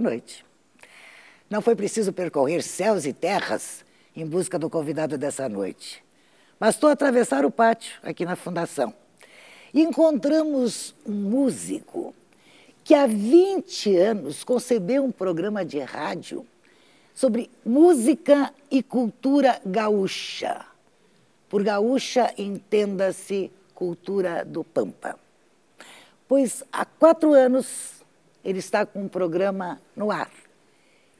boa noite. Não foi preciso percorrer céus e terras em busca do convidado dessa noite. Bastou atravessar o pátio aqui na fundação. E encontramos um músico que há 20 anos concebeu um programa de rádio sobre música e cultura gaúcha. Por gaúcha entenda-se cultura do Pampa. Pois há quatro anos ele está com um programa no ar.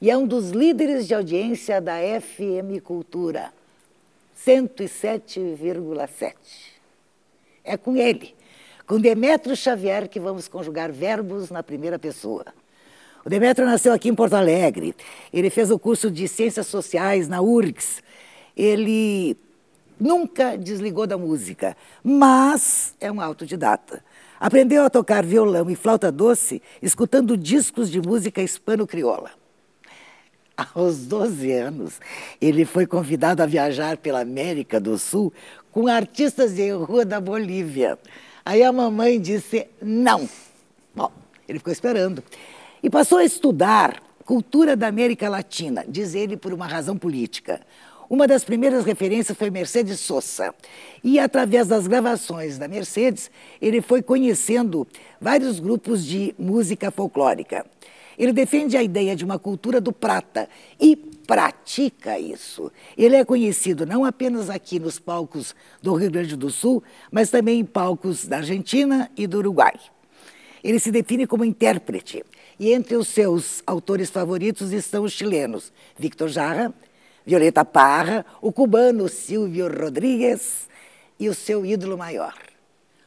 E é um dos líderes de audiência da FM Cultura, 107,7. É com ele, com Demetrio Xavier, que vamos conjugar verbos na primeira pessoa. O Demetrio nasceu aqui em Porto Alegre. Ele fez o curso de Ciências Sociais na URGS. Ele nunca desligou da música, mas é um autodidata. Aprendeu a tocar violão e flauta doce escutando discos de música hispano-crioula. Aos 12 anos, ele foi convidado a viajar pela América do Sul com artistas de rua da Bolívia. Aí a mamãe disse não. Bom, ele ficou esperando. E passou a estudar cultura da América Latina, diz ele por uma razão política. Uma das primeiras referências foi Mercedes Sosa. E através das gravações da Mercedes, ele foi conhecendo vários grupos de música folclórica. Ele defende a ideia de uma cultura do prata e pratica isso. Ele é conhecido não apenas aqui nos palcos do Rio Grande do Sul, mas também em palcos da Argentina e do Uruguai. Ele se define como intérprete. E entre os seus autores favoritos estão os chilenos Victor Jarra, Violeta Parra, o cubano Silvio Rodrigues e o seu ídolo maior,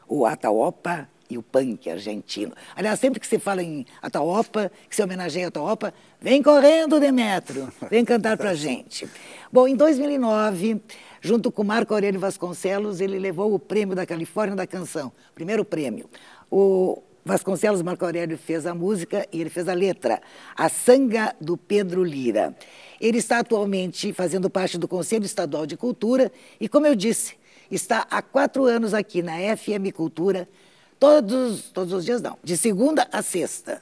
o Ataopa e o punk argentino. Aliás, sempre que se fala em Ataopa, que se homenageia Ataopa, vem correndo, Demetrio, vem cantar pra gente. Bom, em 2009, junto com Marco Aurélio Vasconcelos, ele levou o prêmio da Califórnia da Canção, primeiro prêmio. O Vasconcelos Marco Aurélio fez a música e ele fez a letra, A Sanga do Pedro Lira. Ele está atualmente fazendo parte do Conselho Estadual de Cultura e, como eu disse, está há quatro anos aqui na FM Cultura, todos, todos os dias não, de segunda a sexta,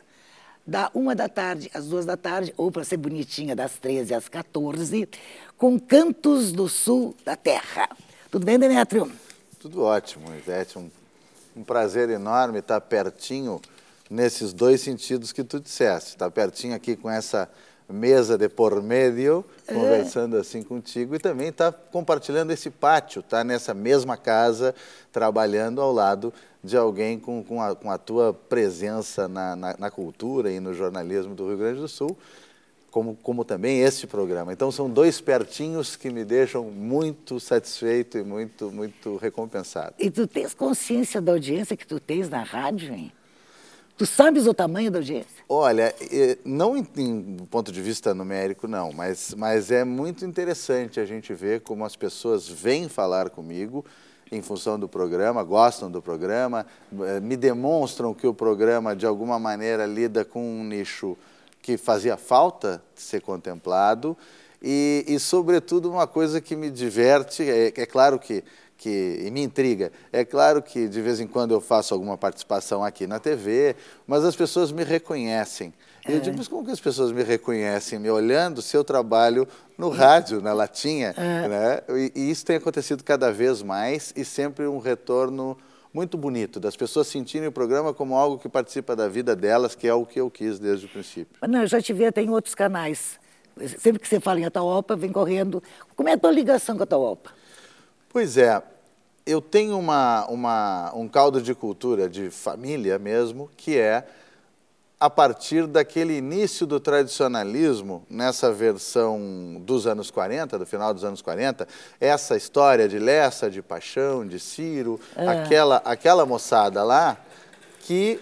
da uma da tarde às duas da tarde, ou para ser bonitinha, das 13 às 14, com Cantos do Sul da Terra. Tudo bem, Demetrio? Tudo ótimo, Ivete. Um, um prazer enorme estar pertinho nesses dois sentidos que tu disseste. Estar pertinho aqui com essa mesa de por meio, é. conversando assim contigo e também está compartilhando esse pátio, está nessa mesma casa, trabalhando ao lado de alguém com, com, a, com a tua presença na, na, na, cultura e no jornalismo do Rio Grande do Sul, como, como também este programa. Então são dois pertinhos que me deixam muito satisfeito e muito, muito recompensado. E tu tens consciência da audiência que tu tens na rádio, hein? Tu sabes o tamanho da audiência? Olha, não em, ponto de vista numérico, não, mas, mas é muito interessante a gente ver como as pessoas vêm falar comigo em função do programa, gostam do programa, eh, me demonstram que o programa, de alguma maneira, lida com um nicho que fazia falta de ser contemplado e, e sobretudo, uma coisa que me diverte, é, é claro que que e me intriga. É claro que de vez em quando eu faço alguma participação aqui na TV, mas as pessoas me reconhecem. E eu é. digo, mas como que as pessoas me reconhecem? Me olhando se eu trabalho no rádio, na latinha, é. né? E, e isso tem acontecido cada vez mais e sempre um retorno muito bonito, das pessoas sentirem o programa como algo que participa da vida delas, que é o que eu quis desde o princípio. Não, eu já te vi até em outros canais. Sempre que você fala em Atahualpa, vem correndo. Como é a tua ligação com Atahualpa? Pois é, eu tenho uma, uma, um caldo de cultura, de família mesmo, que é a partir daquele início do tradicionalismo, nessa versão dos anos 40, do final dos anos 40, essa história de Lessa, de Paixão, de Ciro, é. aquela, aquela moçada lá, que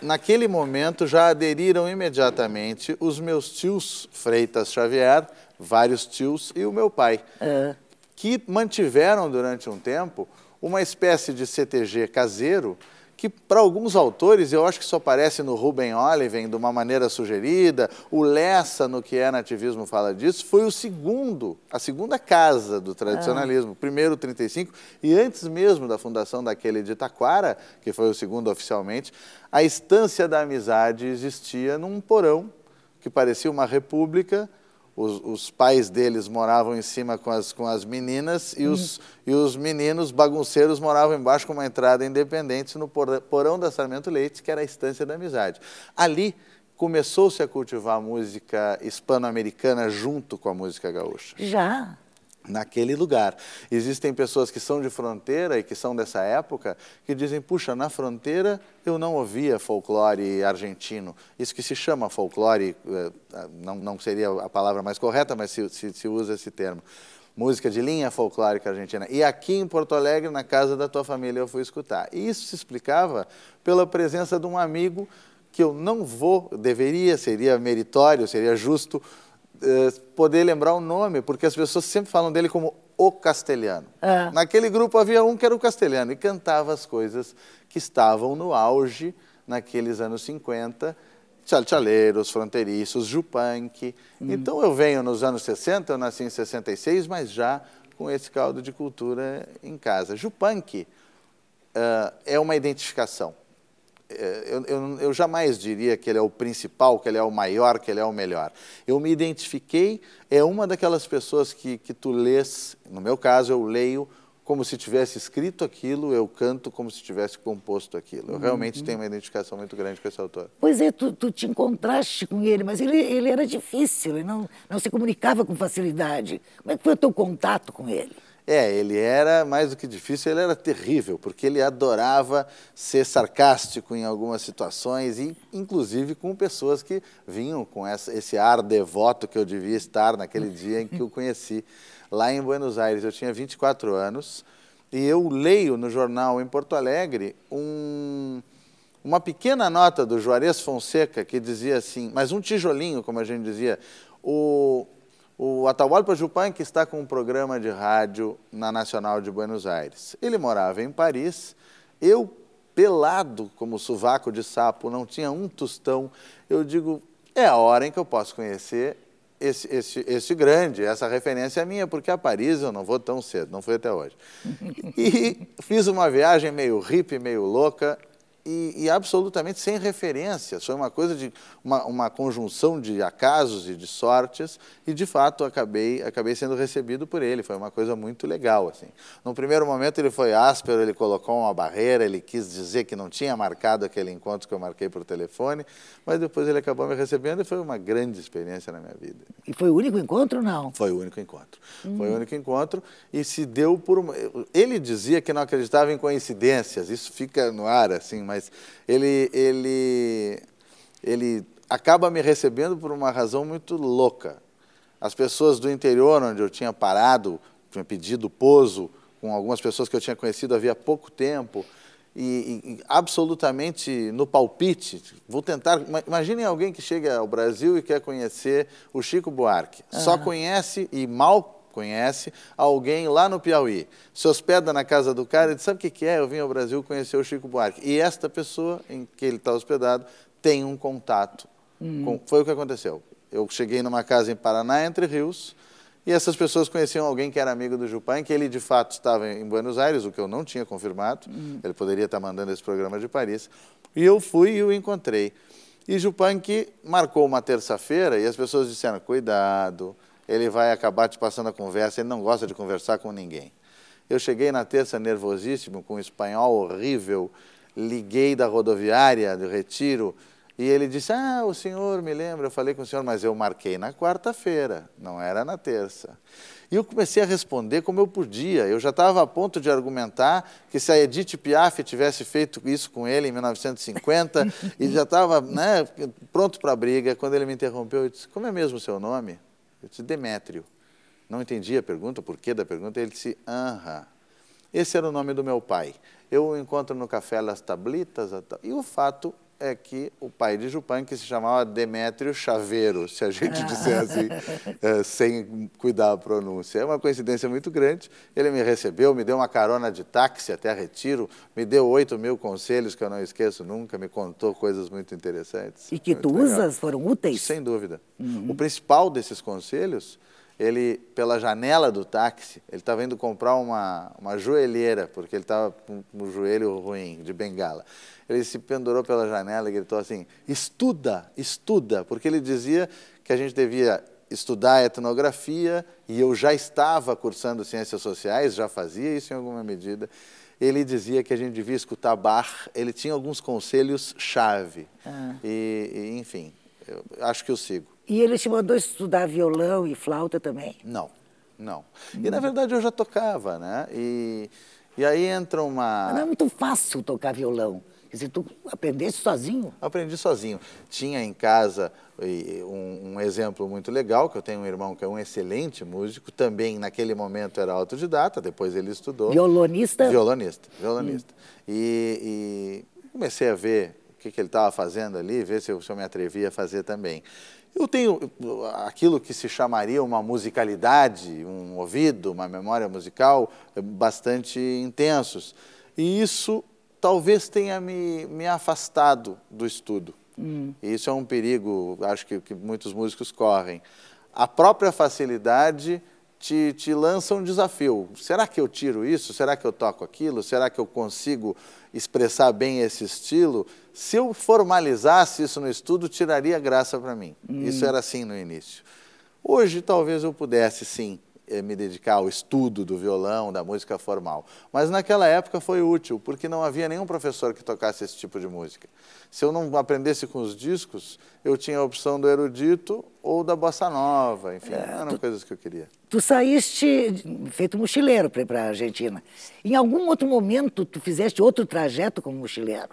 naquele momento já aderiram imediatamente os meus tios Freitas Xavier, vários tios e o meu pai. É que mantiveram durante um tempo uma espécie de CTG caseiro que para alguns autores eu acho que só aparece no Ruben Oliven de uma maneira sugerida, o Lessa no que é nativismo fala disso, foi o segundo, a segunda casa do tradicionalismo, ah. primeiro 35 e antes mesmo da fundação daquele de Taquara, que foi o segundo oficialmente, a estância da amizade existia num porão que parecia uma república os, os, pais deles moravam em cima com as, com as meninas e os, uhum. e os meninos bagunceiros moravam embaixo com uma entrada independente no porão da Sarmento Leite, que era a Estância da Amizade. Ali começou-se a cultivar a música hispano-americana junto com a música gaúcha. Já, naquele lugar. Existem pessoas que são de fronteira e que são dessa época que dizem: puxa, na fronteira eu não ouvia folclore argentino. Isso que se chama folclore, eh, ah, não, não seria a palavra mais correta, mas se, se, se usa esse termo. Música de linha folclórica argentina. E aqui em Porto Alegre, na casa da tua família, eu fui escutar. E isso se explicava pela presença de um amigo que eu não vou, deveria, seria meritório, seria justo eh, poder lembrar o nome, porque as pessoas sempre falam dele como o castelhano. É. Naquele grupo havia um que era o castelhano e cantava as coisas que estavam no auge naqueles anos 50, tchalchaleiros, fronteiriços, jupanque. Hum. Então eu venho nos anos 60, eu nasci em 66, mas já com esse caldo de cultura em casa. Jupanque uh, é uma identificação. Eh, eu, eu, eu, jamais diria que ele é o principal, que ele é o maior, que ele é o melhor. Eu me identifiquei, é uma daquelas pessoas que, que tu lês, no meu caso eu leio como se tivesse escrito aquilo, eu canto como se tivesse composto aquilo. Eu uhum. realmente tenho uma identificação muito grande com esse autor. Pois é, tu, tu te encontraste com ele, mas ele, ele era difícil, ele não, não se comunicava com facilidade. Como é que foi o teu contato com ele? É, ele era mais do que difícil, ele era terrível, porque ele adorava ser sarcástico em algumas situações, e inclusive com pessoas que vinham com essa, esse ar devoto que eu devia estar naquele dia em que o conheci. Lá em Buenos Aires, eu tinha 24 anos, e eu leio no jornal em Porto Alegre um, uma pequena nota do Juarez Fonseca que dizia assim, mas um tijolinho, como a gente dizia, o, o Atahualpa que está com um programa de rádio na Nacional de Buenos Aires. Ele morava em Paris, eu, pelado como sovaco de sapo, não tinha um tostão, eu digo, é a hora em que eu posso conhecer esse, esse, esse grande, essa referência é minha, porque a Paris eu não vou tão cedo, não fui até hoje. E fiz uma viagem meio hippie, meio louca, e, e, absolutamente sem referências. Foi é uma coisa de uma, uma, conjunção de acasos e de sortes e de fato acabei acabei sendo recebido por ele. Foi uma coisa muito legal assim. No primeiro momento ele foi áspero, ele colocou uma barreira, ele quis dizer que não tinha marcado aquele encontro que eu marquei por telefone, mas depois ele acabou me recebendo e foi uma grande experiência na minha vida. E foi o único encontro não? Foi o único encontro. Hum. Foi o único encontro e se deu por uma... ele dizia que não acreditava em coincidências. Isso fica no ar assim, mas mas ele, ele, ele acaba me recebendo por uma razão muito louca. As pessoas do interior, onde eu tinha parado, tinha pedido pouso com algumas pessoas que eu tinha conhecido havia pouco tempo, e, e, absolutamente no palpite. Vou tentar. Imaginem alguém que chega ao Brasil e quer conhecer o Chico Buarque. Uhum. Só conhece e mal conhece, alguém lá no Piauí se hospeda na casa do cara e diz: Sabe o que é? Eu vim ao Brasil conhecer o Chico Buarque. E esta pessoa em que ele está hospedado tem um contato. Hum. Com... Foi o que aconteceu. Eu cheguei numa casa em Paraná, entre rios, e essas pessoas conheciam alguém que era amigo do Jupan, que ele de fato estava em Buenos Aires, o que eu não tinha confirmado. Uhum. Ele poderia estar tá mandando esse programa de Paris. E eu fui e o encontrei. E Jupan que marcou uma terça-feira e as pessoas disseram: cuidado, ele vai acabar te passando a conversa, ele não gosta de conversar com ninguém. Eu cheguei na terça nervosíssimo, com um espanhol horrível, liguei da rodoviária, do retiro, e ele disse, ah, o senhor me lembra, eu falei com o senhor, mas eu marquei na quarta-feira, não era na terça. E eu comecei a responder como eu podia. Eu já estava a ponto de argumentar que se a Edith Piaf tivesse feito isso com ele em 1950, e já estava né, pronto para a briga, quando ele me interrompeu, eu disse, como é mesmo o seu nome? Eu disse, Demétrio. Não entendi a pergunta, o porquê da pergunta. Ele disse, aham. Esse era o nome do meu pai. Eu o encontro no café Las Tablitas. E o fato é que o pai de Jupan, que se chamava Demétrio Chaveiro, se a gente disser assim, é, sem cuidar a pronúncia. É uma coincidência muito grande. Ele me recebeu, me deu uma carona de táxi até Retiro, me deu oito mil conselhos que eu não esqueço nunca, me contou coisas muito interessantes. E que muito tu legal. usas, foram úteis? Sem dúvida. Uhum. O principal desses conselhos ele, pela janela do táxi, ele estava tá indo comprar uma, uma joelheira, porque ele estava com o joelho ruim, de bengala. Ele se pendurou pela janela e gritou assim, estuda, estuda, porque ele dizia que a gente devia estudar etnografia, e eu já estava cursando ciências sociais, já fazia isso em alguma medida, ele dizia que a gente devia escutar Bach, ele tinha alguns conselhos-chave. Ah. E, e, enfim, acho que eu sigo. E ele te mandou estudar violão e flauta também? Não, não. E na verdade eu já tocava, né? E, e aí entra uma. Mas não é muito fácil tocar violão. Quer dizer, tu aprendeste sozinho? Aprendi sozinho. Tinha em casa um, um, exemplo muito legal, que eu tenho um irmão que é um excelente músico, também naquele momento era autodidata, depois ele estudou. Violonista? Violonista, violonista. Hum. E, e, comecei a ver que, que ele estava fazendo ali, ver se eu, se eu me atrevia a fazer também. Eu tenho aquilo que se chamaria uma musicalidade, um ouvido, uma memória musical eh, bastante intensos. E isso talvez tenha me, me afastado do estudo. Hum. E isso é um perigo, acho que, que muitos músicos correm. A própria facilidade te, te lança um desafio. Será que eu tiro isso? Será que eu toco aquilo? Será que eu consigo expressar bem esse estilo, se eu formalizasse isso no estudo, tiraria graça para mim. Hum. Isso era assim no início. Hoje, talvez eu pudesse, sim, eh, me dedicar ao estudo do violão, da música formal. Mas naquela época foi útil, porque não havia nenhum professor que tocasse esse tipo de música. Se eu não aprendesse com os discos, eu tinha a opção do erudito ou da bossa nova, enfim, é, eram tu, coisas que eu queria. Tu saíste feito mochileiro para a Argentina. Em algum outro momento, tu fizeste outro trajeto como mochileiro?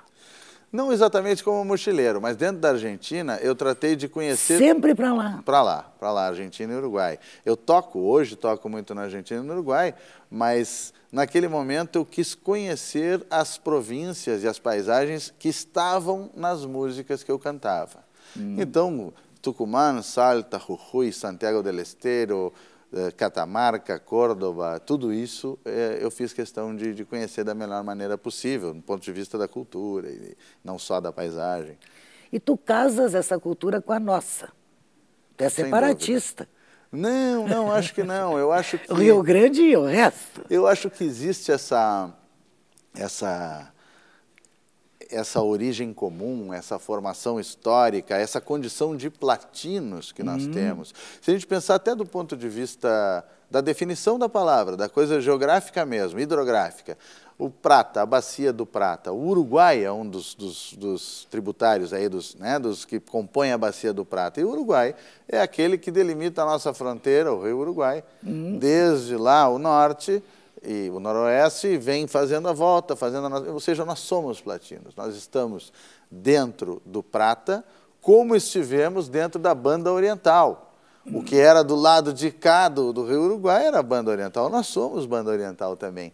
Não exatamente como mochileiro, mas dentro da Argentina eu tratei de conhecer. Sempre para lá. Para lá, para lá, Argentina e Uruguai. Eu toco hoje, toco muito na Argentina e no Uruguai, mas naquele momento eu quis conhecer as províncias e as paisagens que estavam nas músicas que eu cantava. Hum. Então, Tucumã, Salta, Jujuy, Santiago del Estero, eh, Catamarca, Córdoba, tudo isso eh, eu fiz questão de, de, conhecer da melhor maneira possível, do ponto de vista da cultura, e não só da paisagem. E tu casas essa cultura com a nossa. Tu é separatista. Não, não, acho que não. Eu acho que. O Rio Grande e o resto. Eu acho que existe essa. essa essa origem comum, essa formação histórica, essa condição de platinos que nós hum. temos. Se a gente pensar até do ponto de vista da definição da palavra, da coisa geográfica mesmo, hidrográfica, o Prata, a bacia do Prata, o Uruguai é um dos, dos, dos tributários aí, dos, né, dos que compõem a bacia do Prata, e o Uruguai é aquele que delimita a nossa fronteira, o rio Uruguai, hum. desde lá o norte e o Noroeste vem fazendo a volta, fazendo a, ou seja, nós somos platinos, nós estamos dentro do prata, como estivemos dentro da banda oriental. O que era do lado de cá do, do Rio Uruguai era a banda oriental, nós somos banda oriental também.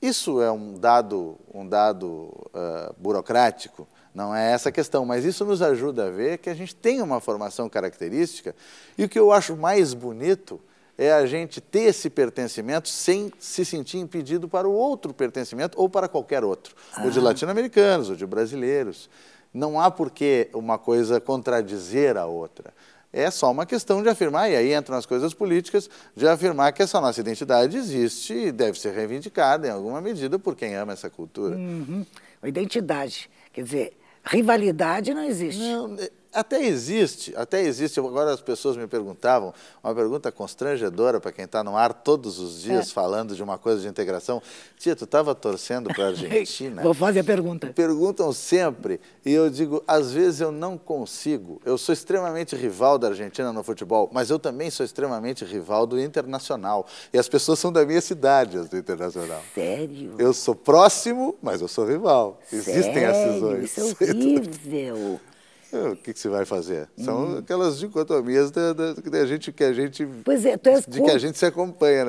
Isso é um dado, um dado uh, burocrático, não é essa a questão, mas isso nos ajuda a ver que a gente tem uma formação característica e o que eu acho mais bonito é a gente ter esse pertencimento sem se sentir impedido para o outro pertencimento ou para qualquer outro, ah. ou de latino-americanos, ou de brasileiros. Não há por que uma coisa contradizer a outra. É só uma questão de afirmar, e aí entram as coisas políticas, de afirmar que essa nossa identidade existe e deve ser reivindicada em alguma medida por quem ama essa cultura. Uhum. Identidade, quer dizer, rivalidade não existe. Não, é, até existe, até existe. Agora as pessoas me perguntavam, uma pergunta constrangedora para quem está no ar todos os é. dias é. falando de uma coisa de integração. Tia, tu estava torcendo para a Argentina? Vou fazer a pergunta. Perguntam sempre e eu digo, às vezes eu não consigo. Eu sou extremamente rival da Argentina no futebol, mas eu também sou extremamente rival do Internacional. E as pessoas são da minha cidade, as do Internacional. Sério? Eu sou próximo, mas eu sou rival. Sério? Existem essas Isso é horrível. É, o que, que, se vai fazer? São hum. aquelas dicotomias da, da, da gente, que a gente. Pois é, tu és de que a gente se acompanha, né?